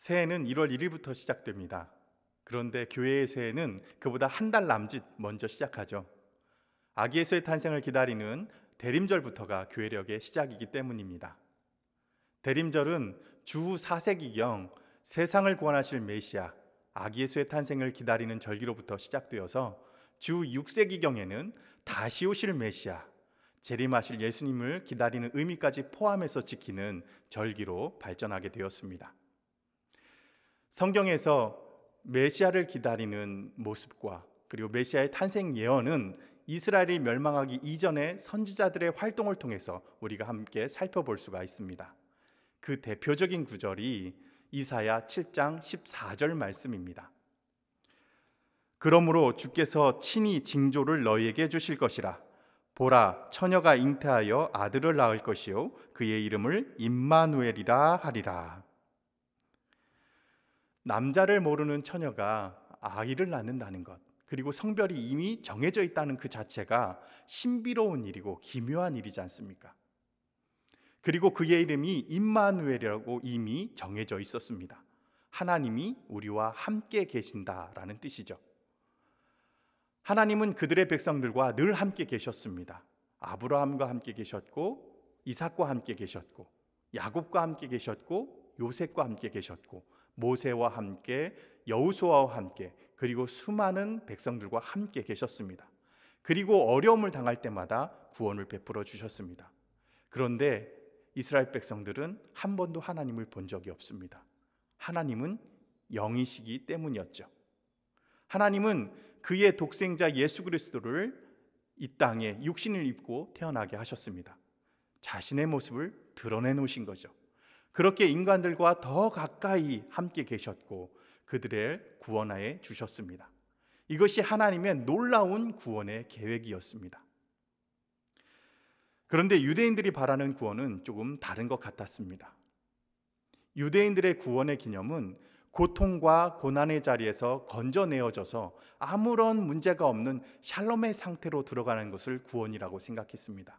새해는 1월 1일부터 시작됩니다. 그런데 교회의 새해는 그보다 한 달 남짓 먼저 시작하죠. 아기 예수의 탄생을 기다리는 대림절부터가 교회력의 시작이기 때문입니다. 대림절은 주 4세기경 세상을 구원하실 메시아 아기 예수의 탄생을 기다리는 절기로부터 시작되어서 주 6세기경에는 다시 오실 메시아 재림하실 예수님을 기다리는 의미까지 포함해서 지키는 절기로 발전하게 되었습니다. 성경에서 메시아를 기다리는 모습과 그리고 메시아의 탄생 예언은 이스라엘이 멸망하기 이전의 선지자들의 활동을 통해서 우리가 함께 살펴볼 수가 있습니다. 그 대표적인 구절이 이사야 7장 14절 말씀입니다. 그러므로 주께서 친히 징조를 너희에게 주실 것이라 보라 처녀가 잉태하여 아들을 낳을 것이요 그의 이름을 임마누엘이라 하리라. 남자를 모르는 처녀가 아이를 낳는다는 것, 그리고 성별이 이미 정해져 있다는 그 자체가 신비로운 일이고 기묘한 일이지 않습니까? 그리고 그의 이름이 임마누엘이라고 이미 정해져 있었습니다. 하나님이 우리와 함께 계신다라는 뜻이죠. 하나님은 그들의 백성들과 늘 함께 계셨습니다. 아브라함과 함께 계셨고 이삭과 함께 계셨고 야곱과 함께 계셨고 요셉과 함께 계셨고 모세와 함께 여우수아와 함께 그리고 수많은 백성들과 함께 계셨습니다. 그리고 어려움을 당할 때마다 구원을 베풀어 주셨습니다. 그런데 이스라엘 백성들은 한 번도 하나님을 본 적이 없습니다. 하나님은 영이시기 때문이었죠. 하나님은 그의 독생자 예수 그리스도를 이 땅에 육신을 입고 태어나게 하셨습니다. 자신의 모습을 드러내 놓으신 거죠. 그렇게 인간들과 더 가까이 함께 계셨고 그들의 구원하에 주셨습니다. 이것이 하나님의 놀라운 구원의 계획이었습니다. 그런데 유대인들이 바라는 구원은 조금 다른 것 같았습니다. 유대인들의 구원의 기념은 고통과 고난의 자리에서 건져내어져서 아무런 문제가 없는 샬롬의 상태로 들어가는 것을 구원이라고 생각했습니다.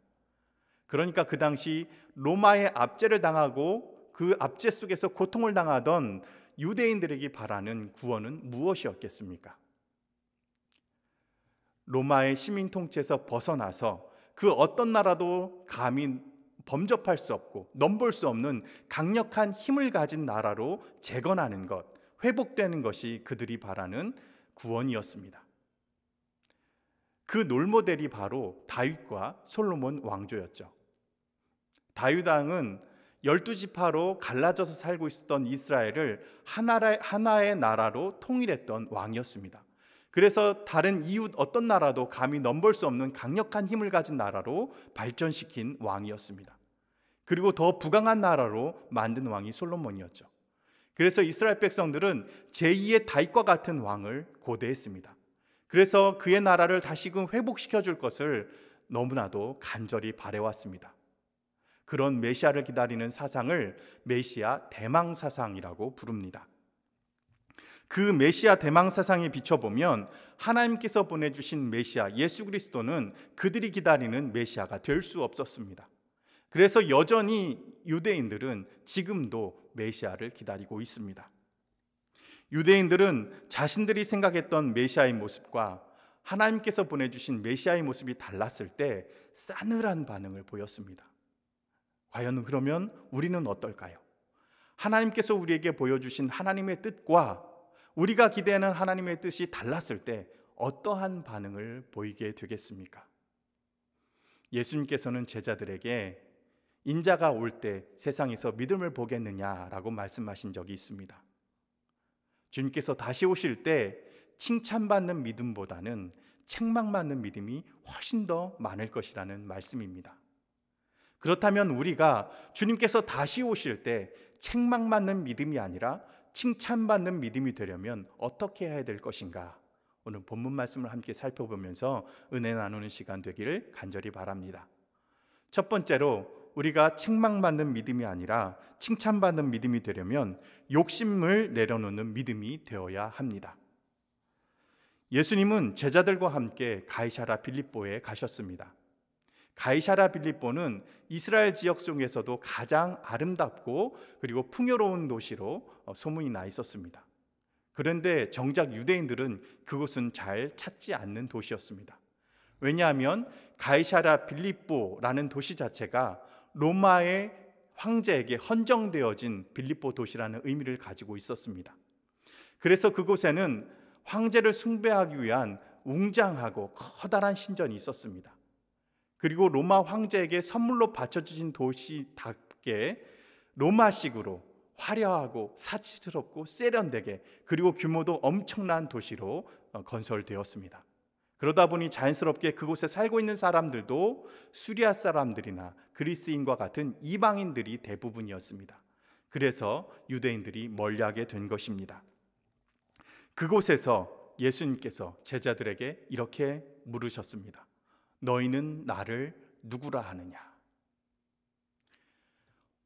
그러니까 그 당시 로마의 압제를 당하고 그 압제 속에서 고통을 당하던 유대인들에게 바라는 구원은 무엇이었겠습니까? 로마의 시민 통치에서 벗어나서 그 어떤 나라도 감히 범접할 수 없고 넘볼 수 없는 강력한 힘을 가진 나라로 재건하는 것, 회복되는 것이 그들이 바라는 구원이었습니다. 그 놀모델이 바로 다윗과 솔로몬 왕조였죠. 다윗 왕은 열두 지파로 갈라져서 살고 있었던 이스라엘을 하나라, 하나의 나라로 통일했던 왕이었습니다. 그래서 다른 이웃 어떤 나라도 감히 넘볼 수 없는 강력한 힘을 가진 나라로 발전시킨 왕이었습니다. 그리고 더 부강한 나라로 만든 왕이 솔로몬이었죠. 그래서 이스라엘 백성들은 제2의 다윗과 같은 왕을 고대했습니다. 그래서 그의 나라를 다시금 회복시켜 줄 것을 너무나도 간절히 바래왔습니다. 그런 메시아를 기다리는 사상을 메시아 대망 사상이라고 부릅니다. 그 메시아 대망 사상에 비춰보면 하나님께서 보내주신 메시아 예수 그리스도는 그들이 기다리는 메시아가 될 수 없었습니다. 그래서 여전히 유대인들은 지금도 메시아를 기다리고 있습니다. 유대인들은 자신들이 생각했던 메시아의 모습과 하나님께서 보내주신 메시아의 모습이 달랐을 때 싸늘한 반응을 보였습니다. 과연 그러면 우리는 어떨까요? 하나님께서 우리에게 보여주신 하나님의 뜻과 우리가 기대하는 하나님의 뜻이 달랐을 때 어떠한 반응을 보이게 되겠습니까? 예수님께서는 제자들에게 인자가 올 때 세상에서 믿음을 보겠느냐라고 말씀하신 적이 있습니다. 주님께서 다시 오실 때 칭찬받는 믿음보다는 책망받는 믿음이 훨씬 더 많을 것이라는 말씀입니다. 그렇다면 우리가 주님께서 다시 오실 때 책망받는 믿음이 아니라 칭찬받는 믿음이 되려면 어떻게 해야 될 것인가? 오늘 본문 말씀을 함께 살펴보면서 은혜 나누는 시간 되기를 간절히 바랍니다. 첫 번째로 우리가 책망받는 믿음이 아니라 칭찬받는 믿음이 되려면 욕심을 내려놓는 믿음이 되어야 합니다. 예수님은 제자들과 함께 가이사라 빌립보에 가셨습니다. 가이샤라 빌립보는 이스라엘 지역 중에서도 가장 아름답고 그리고 풍요로운 도시로 어, 소문이 나 있었습니다. 그런데 정작 유대인들은 그곳은 잘 찾지 않는 도시였습니다. 왜냐하면 가이샤라 빌립보라는 도시 자체가 로마의 황제에게 헌정되어진 빌립보 도시라는 의미를 가지고 있었습니다. 그래서 그곳에는 황제를 숭배하기 위한 웅장하고 커다란 신전이 있었습니다. 그리고 로마 황제에게 선물로 바쳐주신 도시답게 로마식으로 화려하고 사치스럽고 세련되게 그리고 규모도 엄청난 도시로 어, 건설되었습니다. 그러다 보니 자연스럽게 그곳에 살고 있는 사람들도 수리아 사람들이나 그리스인과 같은 이방인들이 대부분이었습니다. 그래서 유대인들이 멀리하게 된 것입니다. 그곳에서 예수님께서 제자들에게 이렇게 물으셨습니다. 너희는 나를 누구라 하느냐?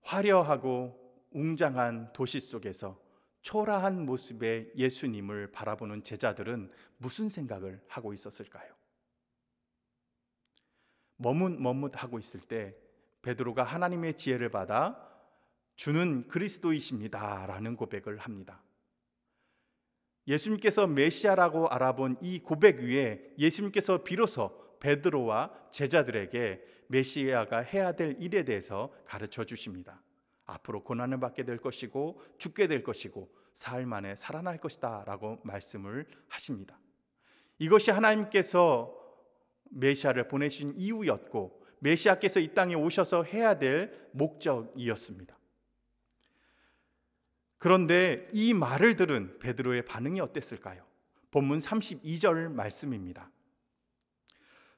화려하고 웅장한 도시 속에서 초라한 모습의 예수님을 바라보는 제자들은 무슨 생각을 하고 있었을까요? 머뭇머뭇하고 있을 때 베드로가 하나님의 지혜를 받아 주는 그리스도이십니다라는 고백을 합니다. 예수님께서 메시아라고 알아본 이 고백 위에 예수님께서 비로소 베드로와 제자들에게 메시아가 해야 될 일에 대해서 가르쳐 주십니다. 앞으로 고난을 받게 될 것이고 죽게 될 것이고 사흘 만에 살아날 것이다라고 말씀을 하십니다. 이것이 하나님께서 메시아를 보내신 이유였고 메시아께서 이 땅에 오셔서 해야 될 목적이었습니다. 그런데 이 말을 들은 베드로의 반응이 어땠을까요? 본문 32절 말씀입니다.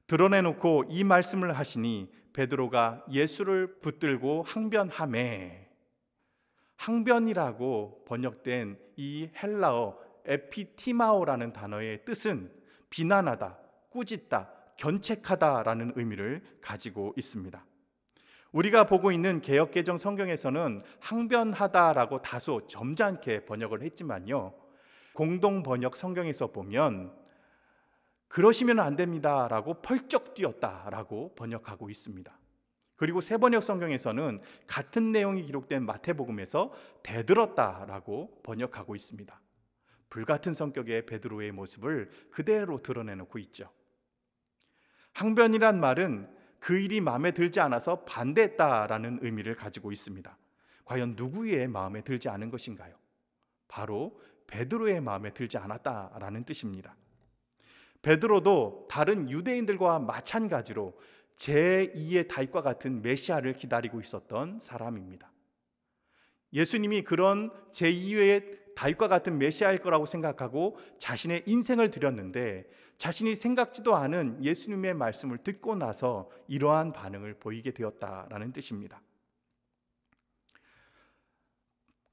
드러내놓고 이 말씀을 하시니 베드로가 예수를 붙들고 항변함에 항변이라고 번역된 이 헬라어 에피티마오라는 단어의 뜻은 비난하다, 꾸짖다, 견책하다라는 의미를 가지고 있습니다. 우리가 보고 있는 개혁개정 성경에서는 항변하다라고 다소 점잖게 번역을 했지만요. 공동 번역 성경에서 보면 그러시면 안 됩니다라고 펄쩍 뛰었다라고 번역하고 있습니다. 그리고 세번역 성경에서는 같은 내용이 기록된 마태복음에서 대들었다라고 번역하고 있습니다. 불같은 성격의 베드로의 모습을 그대로 드러내놓고 있죠. 항변이란 말은 그 일이 마음에 들지 않아서 반대했다라는 의미를 가지고 있습니다. 과연 누구의 마음에 들지 않은 것인가요? 바로 베드로의 마음에 들지 않았다라는 뜻입니다. 베드로도 다른 유대인들과 마찬가지로 제2의 다윗과 같은 메시아를 기다리고 있었던 사람입니다. 예수님이 그런 제2의 다윗과 같은 메시아일 거라고 생각하고 자신의 인생을 드렸는데 자신이 생각지도 않은 예수님의 말씀을 듣고 나서 이러한 반응을 보이게 되었다라는 뜻입니다.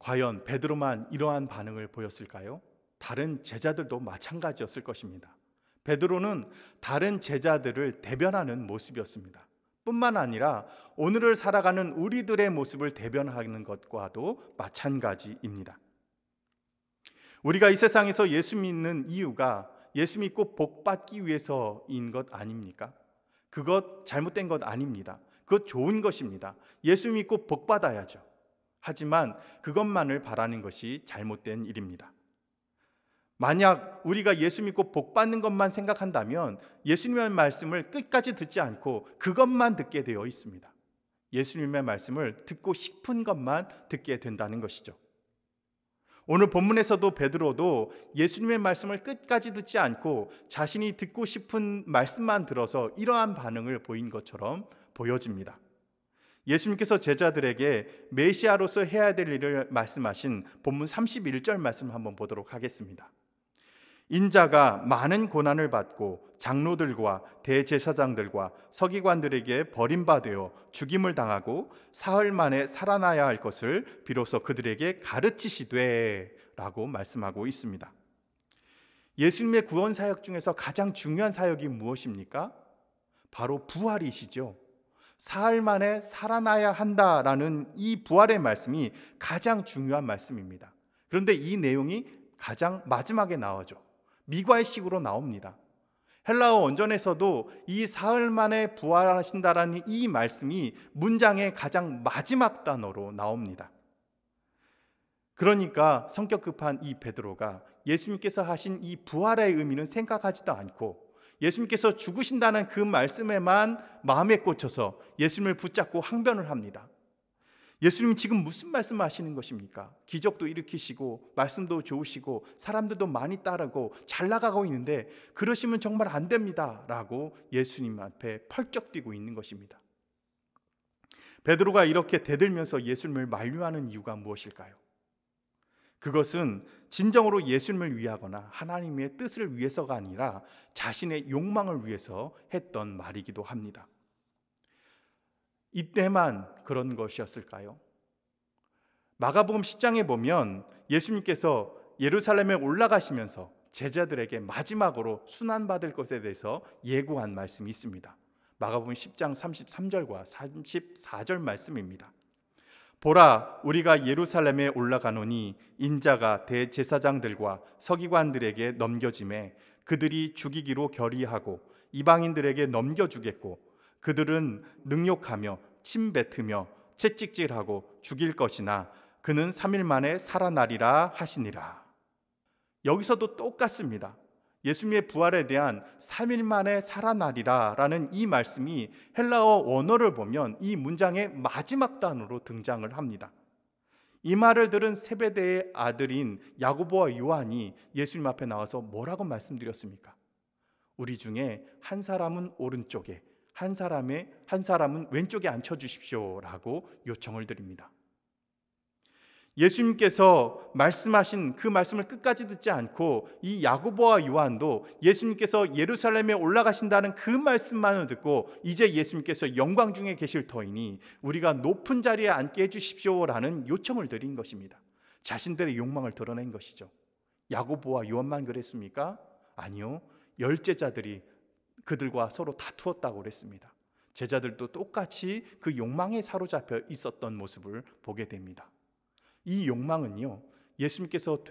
과연 베드로만 이러한 반응을 보였을까요? 다른 제자들도 마찬가지였을 것입니다. 베드로는 다른 제자들을 대변하는 모습이었습니다. 뿐만 아니라 오늘을 살아가는 우리들의 모습을 대변하는 것과도 마찬가지입니다. 우리가 이 세상에서 예수 믿는 이유가 예수 믿고 복 받기 위해서인 것 아닙니까? 그것 잘못된 것 아닙니다. 그것 좋은 것입니다. 예수 믿고 복 받아야죠. 하지만 그것만을 바라는 것이 잘못된 일입니다. 만약 우리가 예수 믿고 복 받는 것만 생각한다면 예수님의 말씀을 끝까지 듣지 않고 그것만 듣게 되어 있습니다. 예수님의 말씀을 듣고 싶은 것만 듣게 된다는 것이죠. 오늘 본문에서도 베드로도 예수님의 말씀을 끝까지 듣지 않고 자신이 듣고 싶은 말씀만 들어서 이러한 반응을 보인 것처럼 보여집니다. 예수님께서 제자들에게 메시아로서 해야 될 일을 말씀하신 본문 31절 말씀 을 한번 보도록 하겠습니다. 인자가 많은 고난을 받고 장로들과 대제사장들과 서기관들에게 버림받으어 죽임을 당하고 사흘 만에 살아나야 할 것을 비로소 그들에게 가르치시되라고 말씀하고 있습니다. 예수님의 구원 사역 중에서 가장 중요한 사역이 무엇입니까? 바로 부활이시죠. 사흘 만에 살아나야 한다라는 이 부활의 말씀이 가장 중요한 말씀입니다. 그런데 이 내용이 가장 마지막에 나와죠. 미괄식으로 나옵니다. 헬라어 원전에서도 이 사흘 만에 부활하신다라는 이 말씀이 문장의 가장 마지막 단어로 나옵니다. 그러니까 성격 급한 이 베드로가 예수님께서 하신 이 부활의 의미는 생각하지도 않고 예수님께서 죽으신다는 그 말씀에만 마음에 꽂혀서 예수님을 붙잡고 항변을 합니다. 예수님 지금 무슨 말씀 하시는 것입니까? 기적도 일으키시고 말씀도 좋으시고 사람들도 많이 따르고 잘 나가고 있는데 그러시면 정말 안 됩니다라고 예수님 앞에 펄쩍 뛰고 있는 것입니다. 베드로가 이렇게 대들면서 예수님을 만류하는 이유가 무엇일까요? 그것은 진정으로 예수님을 위하거나 하나님의 뜻을 위해서가 아니라 자신의 욕망을 위해서 했던 말이기도 합니다. 이때만 그런 것이었을까요? 마가복음 10장에 보면 예수님께서 예루살렘에 올라가시면서 제자들에게 마지막으로 순환받을 것에 대해서 예고한 말씀이 있습니다. 마가복음 10장 33절과 34절 말씀입니다. 보라 우리가 예루살렘에 올라가노니 인자가 대제사장들과 서기관들에게 넘겨짐에 그들이 죽이기로 결의하고 이방인들에게 넘겨주겠고 그들은 능욕하며 침뱉으며 채찍질하고 죽일 것이나 그는 3일 만에 살아나리라 하시니라. 여기서도 똑같습니다. 예수님의 부활에 대한 3일 만에 살아나리라 라는 이 말씀이 헬라어 원어를 보면 이 문장의 마지막 단으로 등장을 합니다. 이 말을 들은 세베대의 아들인 야고보와 요한이 예수님 앞에 나와서 뭐라고 말씀드렸습니까? 우리 중에 한 사람은 오른쪽에 한 사람의 한 사람은 왼쪽에 앉혀 주십시오라고 요청을 드립니다. 예수님께서 말씀하신 그 말씀을 끝까지 듣지 않고 이 야고보와 요한도 예수님께서 예루살렘에 올라가신다는 그 말씀만을 듣고 이제 예수님께서 영광 중에 계실 터이니 우리가 높은 자리에 앉게 해 주십시오라는 요청을 드린 것입니다. 자신들의 욕망을 드러낸 것이죠. 야고보와 요한만 그랬습니까? 아니요. 열제자들이 그들과 서로 다투었다고 그랬습니다. 제자들도 똑같이 그 욕망에 사로잡혀 있었던 모습을 보게 됩니다. 이 욕망은요, 예수님께서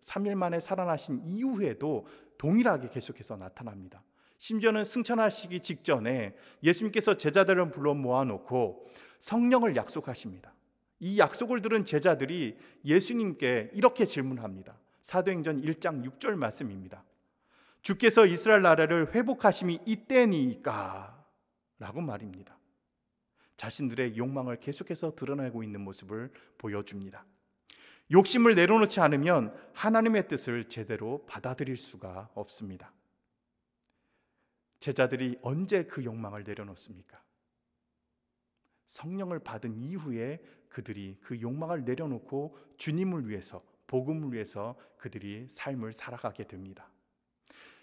3일 만에 살아나신 이후에도 동일하게 계속해서 나타납니다. 심지어는 승천하시기 직전에 예수님께서 제자들을 불러 모아놓고 성령을 약속하십니다. 이 약속을 들은 제자들이 예수님께 이렇게 질문합니다. 사도행전 1장 6절 말씀입니다. 주께서 이스라엘 나라를 회복하심이 이때니까 라고 말입니다. 자신들의 욕망을 계속해서 드러내고 있는 모습을 보여줍니다. 욕심을 내려놓지 않으면 하나님의 뜻을 제대로 받아들일 수가 없습니다. 제자들이 언제 그 욕망을 내려놓습니까? 성령을 받은 이후에 그들이 그 욕망을 내려놓고 주님을 위해서 복음을 위해서 그들이 삶을 살아가게 됩니다.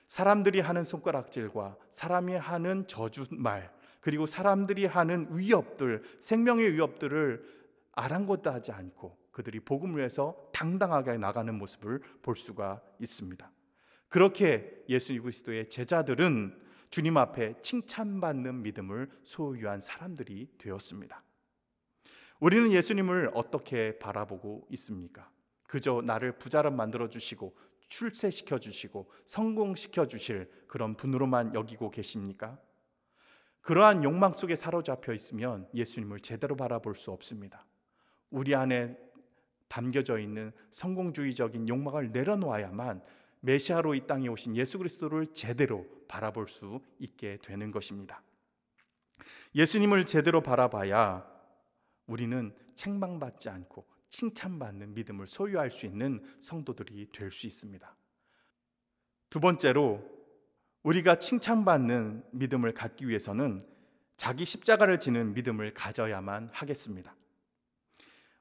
사람들이 하는 손가락질과 사람이 하는 저주말 그리고 사람들이 하는 위협들 생명의 위협들을 아랑곳하지 않고 그들이 복음을 위해서 당당하게 나가는 모습을 볼 수가 있습니다. 그렇게 예수 그리스도의 제자들은 주님 앞에 칭찬받는 믿음을 소유한 사람들이 되었습니다. 우리는 예수님을 어떻게 바라보고 있습니까? 그저 나를 부자로 만들어 주시고 출세시켜 주시고 성공시켜 주실 그런 분으로만 여기고 계십니까? 그러한 욕망 속에 사로잡혀 있으면 예수님을 제대로 바라볼 수 없습니다. 우리 안에 담겨져 있는 성공주의적인 욕망을 내려놓아야만 메시아로 이 땅에 오신 예수 그리스도를 제대로 바라볼 수 있게 되는 것입니다. 예수님을 제대로 바라봐야 우리는 책망받지 않고 칭찬받는 믿음을 소유할 수 있는 성도들이 될 수 있습니다. 두 번째로 우리가 칭찬받는 믿음을 갖기 위해서는 자기 십자가를 지는 믿음을 가져야만 하겠습니다.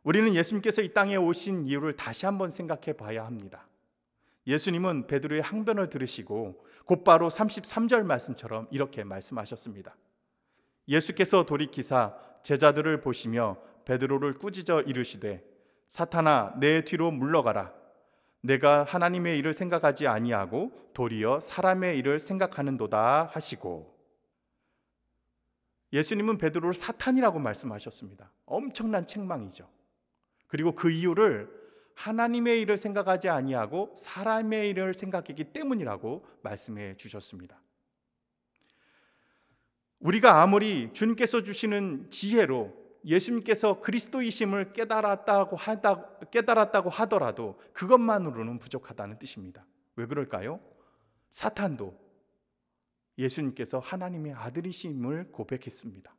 우리는 예수님께서 이 땅에 오신 이유를 다시 한번 생각해 봐야 합니다. 예수님은 베드로의 항변을 들으시고 곧바로 33절 말씀처럼 이렇게 말씀하셨습니다. 예수께서 돌이키사 제자들을 보시며 베드로를 꾸짖어 이르시되 사탄아 내 뒤로 물러가라. 내가 하나님의 일을 생각하지 아니하고 도리어 사람의 일을 생각하는도다 하시고 예수님은 베드로를 사탄이라고 말씀하셨습니다. 엄청난 책망이죠. 그리고 그 이유를 하나님의 일을 생각하지 아니하고 사람의 일을 생각했기 때문이라고 말씀해 주셨습니다. 우리가 아무리 주님께서 주시는 지혜로 예수님께서 그리스도이심을 깨달았다고 하다 깨달았다고 하더라도 그것만으로는 부족하다는 뜻입니다. 왜 그럴까요? 사탄도 예수님께서 하나님의 아들이심을 고백했습니다.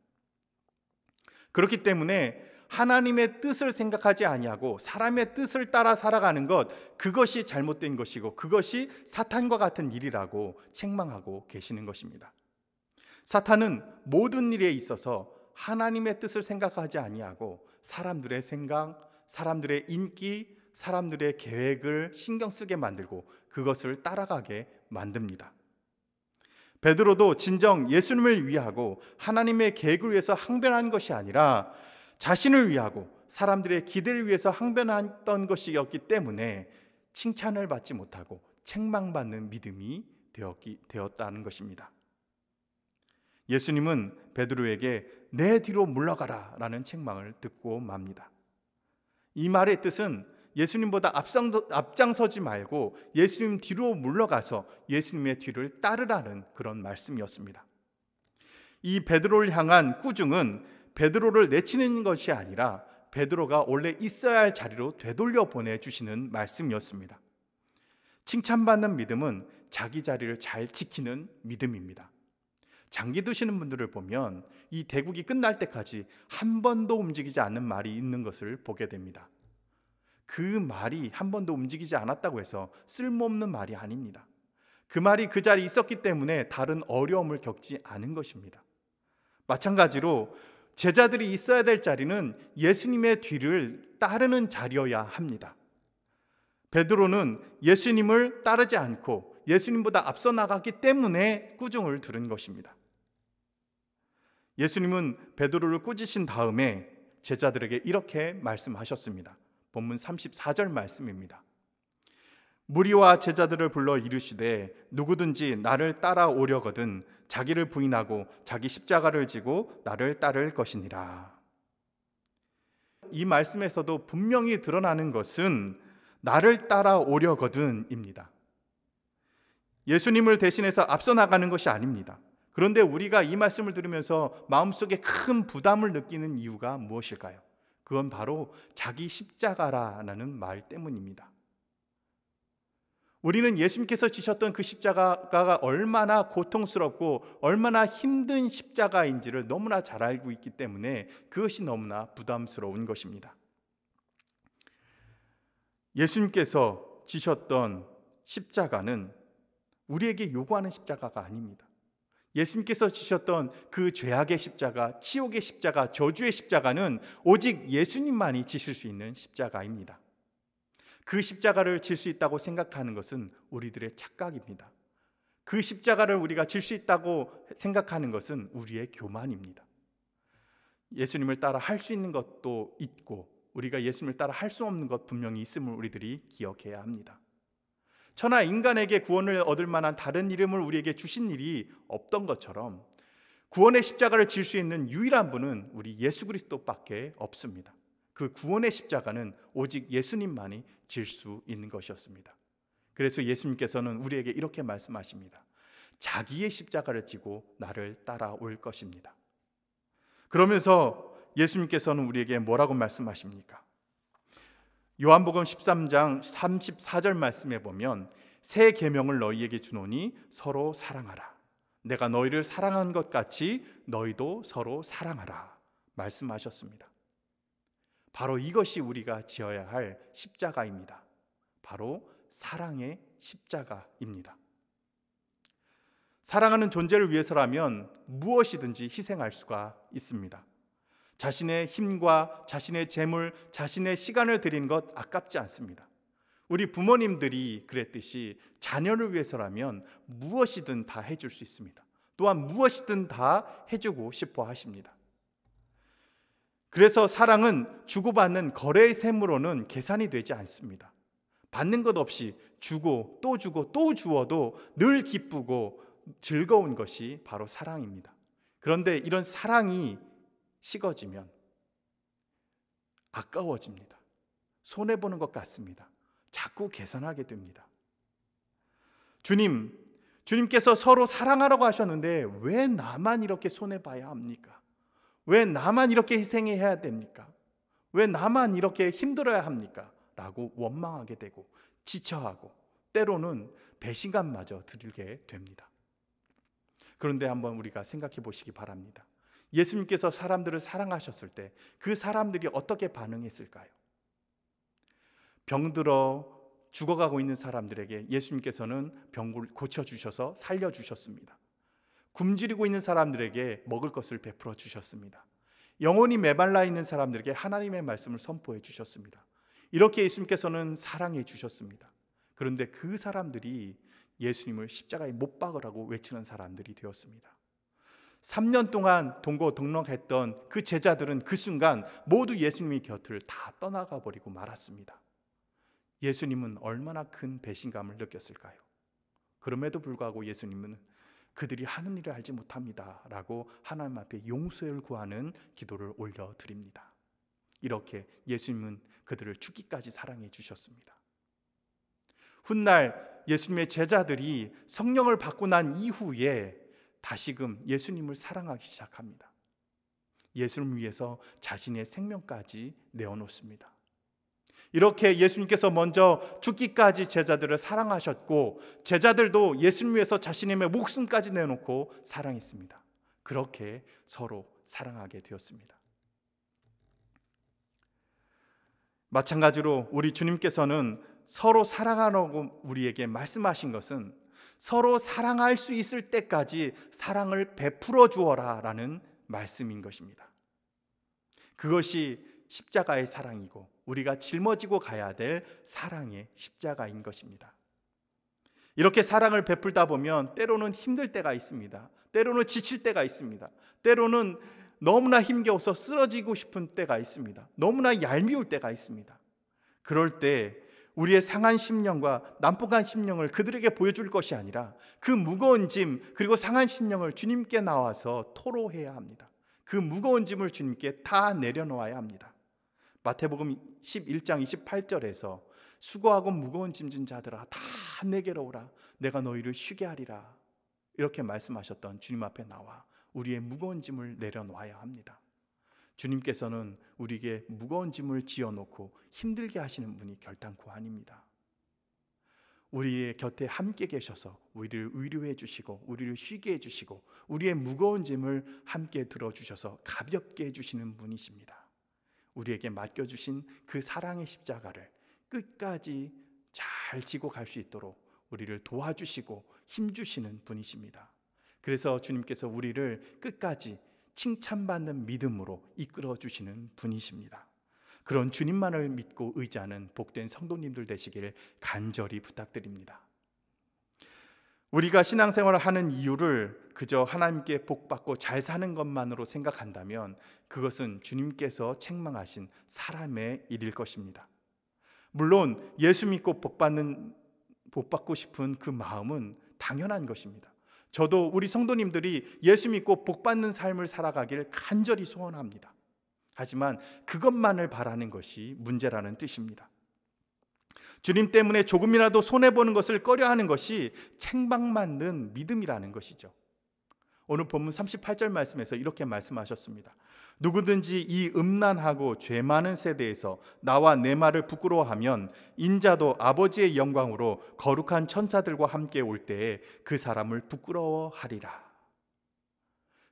그렇기 때문에 하나님의 뜻을 생각하지 아니하고 사람의 뜻을 따라 살아가는 것 그것이 잘못된 것이고 그것이 사탄과 같은 일이라고 책망하고 계시는 것입니다. 사탄은 모든 일에 있어서 하나님의 뜻을 생각하지 아니하고 사람들의 생각, 사람들의 인기, 사람들의 계획을 신경 쓰게 만들고 그것을 따라가게 만듭니다. 베드로도 진정 예수님을 위하고 하나님의 계획을 위해서 항변한 것이 아니라 자신을 위하고 사람들의 기대를 위해서 항변했던 것이었기 때문에 칭찬을 받지 못하고 책망받는 믿음이 되었기, 되었다는 것입니다. 예수님은 베드로에게 내 뒤로 물러가라 라는 책망을 듣고 맙니다. 이 말의 뜻은 예수님보다 앞장, 서지 말고 예수님 뒤로 물러가서 예수님의 뒤를 따르라는 그런 말씀이었습니다. 이 베드로를 향한 꾸중은 베드로를 내치는 것이 아니라 베드로가 원래 있어야 할 자리로 되돌려 보내주시는 말씀이었습니다. 칭찬받는 믿음은 자기 자리를 잘 지키는 믿음입니다. 장기 두시는 분들을 보면 이 대국이 끝날 때까지 한 번도 움직이지 않는 말이 있는 것을 보게 됩니다. 그 말이 한 번도 움직이지 않았다고 해서 쓸모없는 말이 아닙니다. 그 말이 그 자리에 있었기 때문에 다른 어려움을 겪지 않은 것입니다. 마찬가지로 제자들이 있어야 될 자리는 예수님의 뒤를 따르는 자리여야 합니다. 베드로는 예수님을 따르지 않고 예수님보다 앞서 나갔기 때문에 꾸중을 들은 것입니다. 예수님은 베드로를 꾸짖으신 다음에 제자들에게 이렇게 말씀하셨습니다. 본문 34절 말씀입니다. 무리와 제자들을 불러 이르시되 누구든지 나를 따라오려거든 자기를 부인하고 자기 십자가를 지고 나를 따를 것이니라. 이 말씀에서도 분명히 드러나는 것은 나를 따라오려거든입니다. 예수님을 대신해서 앞서 나가는 것이 아닙니다. 그런데 우리가 이 말씀을 들으면서 마음속에 큰 부담을 느끼는 이유가 무엇일까요? 그건 바로 자기 십자가라는 말 때문입니다. 우리는 예수님께서 지셨던 그 십자가가 얼마나 고통스럽고 얼마나 힘든 십자가인지를 너무나 잘 알고 있기 때문에 그것이 너무나 부담스러운 것입니다. 예수님께서 지셨던 십자가는 우리에게 요구하는 십자가가 아닙니다. 예수님께서 지셨던 그 죄악의 십자가, 치욕의 십자가, 저주의 십자가는 오직 예수님만이 지실 수 있는 십자가입니다. 그 십자가를 질수 있다고 생각하는 것은 우리들의 착각입니다. 그 십자가를 우리가 질수 있다고 생각하는 것은 우리의 교만입니다. 예수님을 따라 할 수 있는 것도 있고 우리가 예수님을 따라 할 수 없는 것 분명히 있음을 우리들이 기억해야 합니다. 천하 인간에게 구원을 얻을 만한 다른 이름을 우리에게 주신 일이 없던 것처럼 구원의 십자가를 질 수 있는 유일한 분은 우리 예수 그리스도밖에 없습니다. 그 구원의 십자가는 오직 예수님만이 질 수 있는 것이었습니다. 그래서 예수님께서는 우리에게 이렇게 말씀하십니다. 자기의 십자가를 지고 나를 따라올 것입니다. 그러면서 예수님께서는 우리에게 뭐라고 말씀하십니까? 요한복음 13장 34절 말씀에 보면 새 계명을 너희에게 주노니 서로 사랑하라. 내가 너희를 사랑한 것 같이 너희도 서로 사랑하라. 말씀하셨습니다. 바로 이것이 우리가 지어야 할 십자가입니다. 바로 사랑의 십자가입니다. 사랑하는 존재를 위해서라면 무엇이든지 희생할 수가 있습니다. 자신의 힘과 자신의 재물, 자신의 시간을 드린 것 아깝지 않습니다. 우리 부모님들이 그랬듯이 자녀를 위해서라면 무엇이든 다 해줄 수 있습니다. 또한 무엇이든 다 해주고 싶어 하십니다. 그래서 사랑은 주고받는 거래의 셈으로는 계산이 되지 않습니다. 받는 것 없이 주고 또 주고 또 주어도 늘 기쁘고 즐거운 것이 바로 사랑입니다. 그런데 이런 사랑이 식어지면 아까워집니다. 손해보는 것 같습니다. 자꾸 계산하게 됩니다. 주님, 주님께서 서로 사랑하라고 하셨는데 왜 나만 이렇게 손해봐야 합니까? 왜 나만 이렇게 희생해야 됩니까? 왜 나만 이렇게 힘들어야 합니까? 라고 원망하게 되고 지쳐하고 때로는 배신감마저 드리게 됩니다. 그런데 한번 우리가 생각해 보시기 바랍니다. 예수님께서 사람들을 사랑하셨을 때 그 사람들이 어떻게 반응했을까요? 병들어 죽어가고 있는 사람들에게 예수님께서는 병을 고쳐주셔서 살려주셨습니다. 굶주리고 있는 사람들에게 먹을 것을 베풀어 주셨습니다. 영혼이 메말라 있는 사람들에게 하나님의 말씀을 선포해 주셨습니다. 이렇게 예수님께서는 사랑해 주셨습니다. 그런데 그 사람들이 예수님을 십자가에 못 박으라고 외치는 사람들이 되었습니다. 3년 동안 동거동락했던그 제자들은 그 순간 모두 예수님의 곁을 다 떠나가 버리고 말았습니다. 예수님은 얼마나 큰 배신감을 느꼈을까요? 그럼에도 불구하고 예수님은 그들이 하는 일을 알지 못합니다. 라고 하나님 앞에 용서를 구하는 기도를 올려드립니다. 이렇게 예수님은 그들을 죽기까지 사랑해 주셨습니다. 훗날 예수님의 제자들이 성령을 받고 난 이후에 다시금 예수님을 사랑하기 시작합니다. 예수를 위해서 자신의 생명까지 내어놓습니다. 이렇게 예수님께서 먼저 죽기까지 제자들을 사랑하셨고 제자들도 예수님 위해서 자신의 목숨까지 내놓고 사랑했습니다. 그렇게 서로 사랑하게 되었습니다. 마찬가지로 우리 주님께서는 서로 사랑하라고 우리에게 말씀하신 것은 서로 사랑할 수 있을 때까지 사랑을 베풀어 주어라 라는 말씀인 것입니다. 그것이 십자가의 사랑이고 우리가 짊어지고 가야 될 사랑의 십자가인 것입니다. 이렇게 사랑을 베풀다 보면 때로는 힘들 때가 있습니다. 때로는 지칠 때가 있습니다. 때로는 너무나 힘겨워서 쓰러지고 싶은 때가 있습니다. 너무나 얄미울 때가 있습니다. 그럴 때 우리의 상한 심령과 난폭한 심령을 그들에게 보여줄 것이 아니라 그 무거운 짐 그리고 상한 심령을 주님께 나와서 토로해야 합니다. 그 무거운 짐을 주님께 다 내려놓아야 합니다. 마태복음 11장 28절에서 수고하고 무거운 짐진 자들아 다 내게로 오라 내가 너희를 쉬게 하리라 이렇게 말씀하셨던 주님 앞에 나와 우리의 무거운 짐을 내려놓아야 합니다. 주님께서는 우리에게 무거운 짐을 지어놓고 힘들게 하시는 분이 결단코 아닙니다. 우리의 곁에 함께 계셔서 우리를 위로해 주시고 우리를 쉬게 해 주시고 우리의 무거운 짐을 함께 들어 주셔서 가볍게 해 주시는 분이십니다. 우리에게 맡겨 주신 그 사랑의 십자가를 끝까지 잘 지고 갈 수 있도록 우리를 도와주시고 힘 주시는 분이십니다. 그래서 주님께서 우리를 끝까지 칭찬받는 믿음으로 이끌어 주시는 분이십니다. 그런 주님만을 믿고 의지하는 복된 성도님들 되시길 간절히 부탁드립니다. 우리가 신앙생활을 하는 이유를 그저 하나님께 복받고 잘 사는 것만으로 생각한다면 그것은 주님께서 책망하신 사람의 일일 것입니다. 물론 예수 믿고 복받는 복받고 싶은 그 마음은 당연한 것입니다. 저도 우리 성도님들이 예수 믿고 복 받는 삶을 살아가길 간절히 소원합니다. 하지만 그것만을 바라는 것이 문제라는 뜻입니다. 주님 때문에 조금이라도 손해보는 것을 꺼려하는 것이 챙방맞는 믿음이라는 것이죠. 오늘 본문 38절 말씀에서 이렇게 말씀하셨습니다. 누구든지 이 음란하고 죄 많은 세대에서 나와 내 말을 부끄러워하면 인자도 아버지의 영광으로 거룩한 천사들과 함께 올 때에 그 사람을 부끄러워하리라.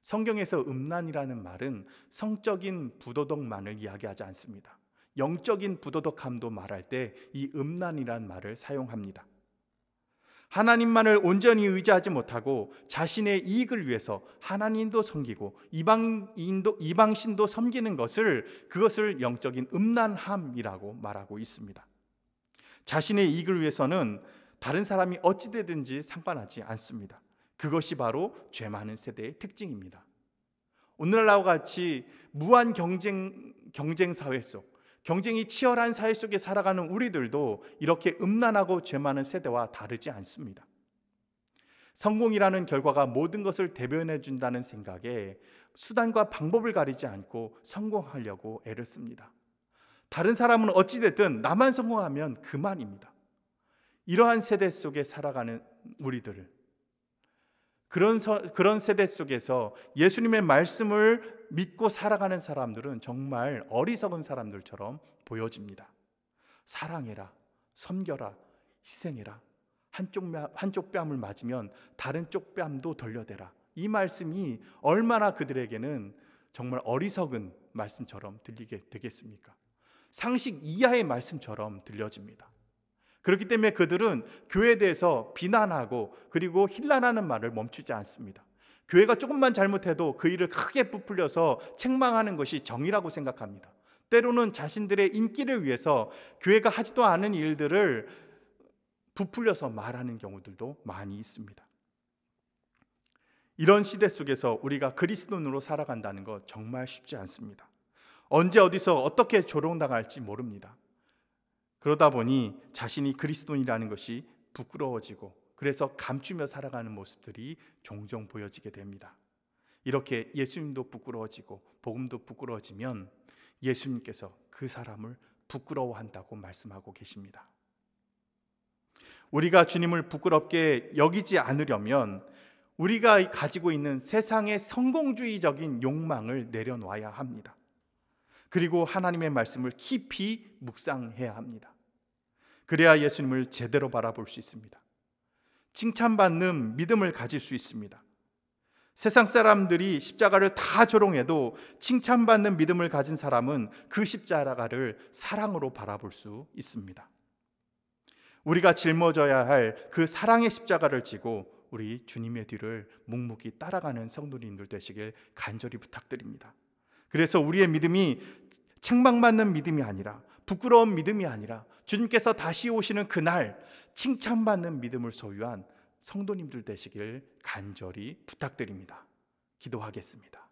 성경에서 음란이라는 말은 성적인 부도덕만을 이야기하지 않습니다. 영적인 부도덕함도 말할 때 이음란이라는 말을 사용합니다. 하나님만을 온전히 의지하지 못하고 자신의 이익을 위해서 하나님도 섬기고 이방인도 이방신도 섬기는 것을 그것을 영적인 음란함이라고 말하고 있습니다. 자신의 이익을 위해서는 다른 사람이 어찌 되든지 상관하지 않습니다. 그것이 바로 죄 많은 세대의 특징입니다. 오늘날과 같이 무한 경쟁 경쟁 사회 속 경쟁이 치열한 사회 속에 살아가는 우리들도 이렇게 음란하고 죄 많은 세대와 다르지 않습니다. 성공이라는 결과가 모든 것을 대변해 준다는 생각에 수단과 방법을 가리지 않고 성공하려고 애를 씁니다. 다른 사람은 어찌됐든 나만 성공하면 그만입니다. 이러한 세대 속에 살아가는 우리들을 그런, 서, 그런 세대 속에서 예수님의 말씀을 믿고 살아가는 사람들은 정말 어리석은 사람들처럼 보여집니다. 사랑해라, 섬겨라, 희생해라. 한쪽, 한쪽 뺨을 맞으면 다른 쪽 뺨도 돌려대라. 이 말씀이 얼마나 그들에게는 정말 어리석은 말씀처럼 들리게 되겠습니까? 상식 이하의 말씀처럼 들려집니다. 그렇기 때문에 그들은 교회에 대해서 비난하고 그리고 힐난하는 말을 멈추지 않습니다. 교회가 조금만 잘못해도 그 일을 크게 부풀려서 책망하는 것이 정의라고 생각합니다. 때로는 자신들의 인기를 위해서 교회가 하지도 않은 일들을 부풀려서 말하는 경우들도 많이 있습니다. 이런 시대 속에서 우리가 그리스도인으로 살아간다는 것 정말 쉽지 않습니다. 언제 어디서 어떻게 조롱당할지 모릅니다. 그러다 보니 자신이 그리스도인이라는 것이 부끄러워지고 그래서 감추며 살아가는 모습들이 종종 보여지게 됩니다. 이렇게 예수님도 부끄러워지고 복음도 부끄러워지면 예수님께서 그 사람을 부끄러워한다고 말씀하고 계십니다. 우리가 주님을 부끄럽게 여기지 않으려면 우리가 가지고 있는 세상의 성공주의적인 욕망을 내려놔야 합니다. 그리고 하나님의 말씀을 깊이 묵상해야 합니다. 그래야 예수님을 제대로 바라볼 수 있습니다. 칭찬받는 믿음을 가질 수 있습니다. 세상 사람들이 십자가를 다 조롱해도 칭찬받는 믿음을 가진 사람은 그 십자가를 사랑으로 바라볼 수 있습니다. 우리가 짊어져야 할 그 사랑의 십자가를 지고 우리 주님의 뒤를 묵묵히 따라가는 성도님들 되시길 간절히 부탁드립니다. 그래서 우리의 믿음이 책망받는 믿음이 아니라 부끄러운 믿음이 아니라 주님께서 다시 오시는 그날 칭찬받는 믿음을 소유한 성도님들 되시길 간절히 부탁드립니다. 기도하겠습니다.